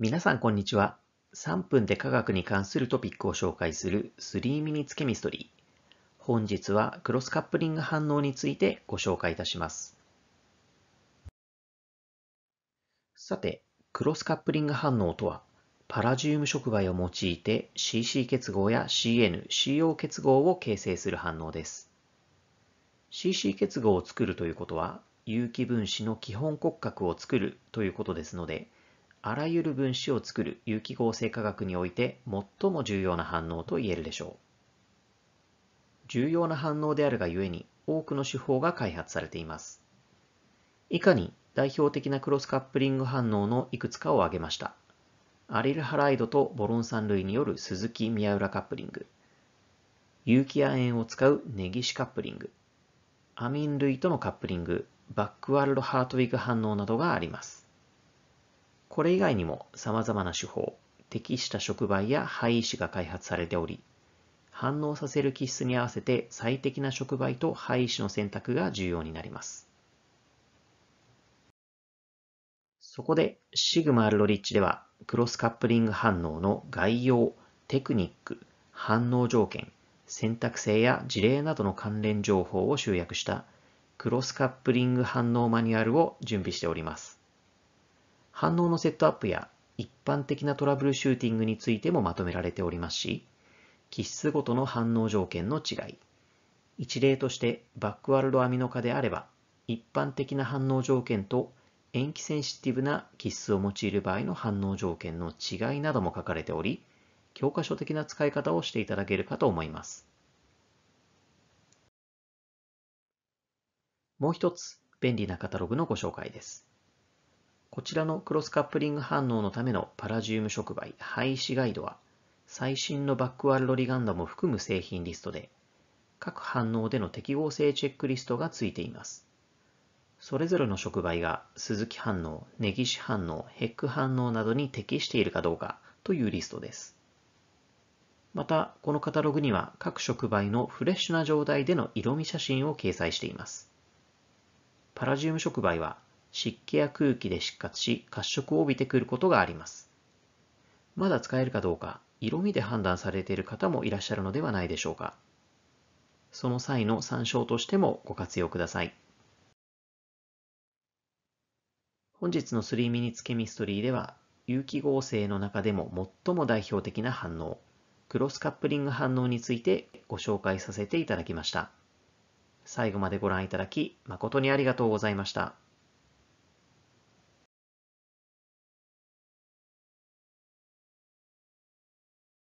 皆さんこんにちは。3分で科学に関するトピックを紹介する3ミニツケミストリー。本日はクロスカップリング反応についてご紹介いたします。さて、クロスカップリング反応とは、パラジウム触媒を用いて CC 結合や CN、CO 結合を形成する反応です。CC 結合を作るということは、有機分子の基本骨格を作るということですので、あらゆる分子を作る有機合成化学において最も重要な反応と言えるでしょう。重要な反応であるがゆえに多くの手法が開発されています。以下に代表的なクロスカップリング反応のいくつかを挙げました。アリルハライドとボロン酸類による鈴木宮浦カップリング、有機亜鉛を使うネギシカップリング、アミン類とのカップリング、バックワールドハートウィグ反応などがあります。これ以外にも様々な手法、適した触媒や配位子が開発されており、反応させる気質に合わせて最適な触媒と配位子の選択が重要になります。そこで、シグマ・アルロリッチでは、クロスカップリング反応の概要、テクニック、反応条件、選択性や事例などの関連情報を集約したクロスカップリング反応マニュアルを準備しております。反応のセットアップや一般的なトラブルシューティングについてもまとめられておりますし、機質ごとの反応条件の違い、一例としてバックワールドアミノ化であれば、一般的な反応条件と塩基センシティブな基質を用いる場合の反応条件の違いなども書かれており、教科書的な使い方をしていただけるかと思います。もう一つ、便利なカタログのご紹介です。こちらのクロスカップリング反応のためのパラジウム触媒廃止ガイドは、最新のバックワールドリガンダムを含む製品リストで、各反応での適合性チェックリストがついています。それぞれの触媒が鈴木反応、ネギシ反応、ヘック反応などに適しているかどうかというリストです。また、このカタログには各触媒のフレッシュな状態での色味写真を掲載しています。パラジウム触媒は湿気や空気で失活し褐色を帯びてくることがあります。まだ使えるかどうか、色味で判断されている方もいらっしゃるのではないでしょうか。その際の参照としてもご活用ください。本日の3ミニツケミストリーでは、有機合成の中でも最も代表的な反応、クロスカップリング反応についてご紹介させていただきました。最後までご覧いただき誠にありがとうございました。